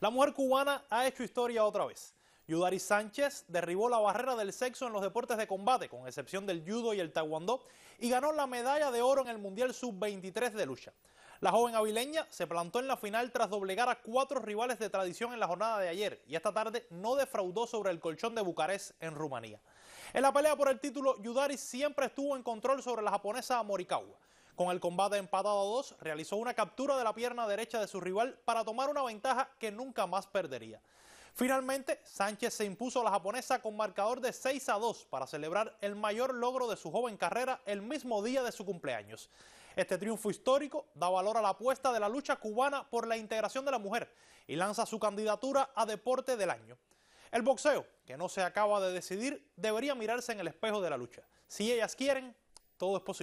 La mujer cubana ha hecho historia otra vez. Yudari Sánchez derribó la barrera del sexo en los deportes de combate, con excepción del judo y el taekwondo, y ganó la medalla de oro en el Mundial Sub-23 de lucha. La joven avileña se plantó en la final tras doblegar a cuatro rivales de tradición en la jornada de ayer y esta tarde no defraudó sobre el colchón de Bucarest en Rumanía. En la pelea por el título, Yudari siempre estuvo en control sobre la japonesa Morikawa. Con el combate empatado 2, realizó una captura de la pierna derecha de su rival para tomar una ventaja que nunca más perdería. Finalmente, Sánchez se impuso a la japonesa con marcador de 6 a 2 para celebrar el mayor logro de su joven carrera el mismo día de su cumpleaños. Este triunfo histórico da valor a la apuesta de la lucha cubana por la integración de la mujer y lanza su candidatura a deporte del año. El boxeo, que no se acaba de decidir, debería mirarse en el espejo de la lucha. Si ellas quieren, todo es posible.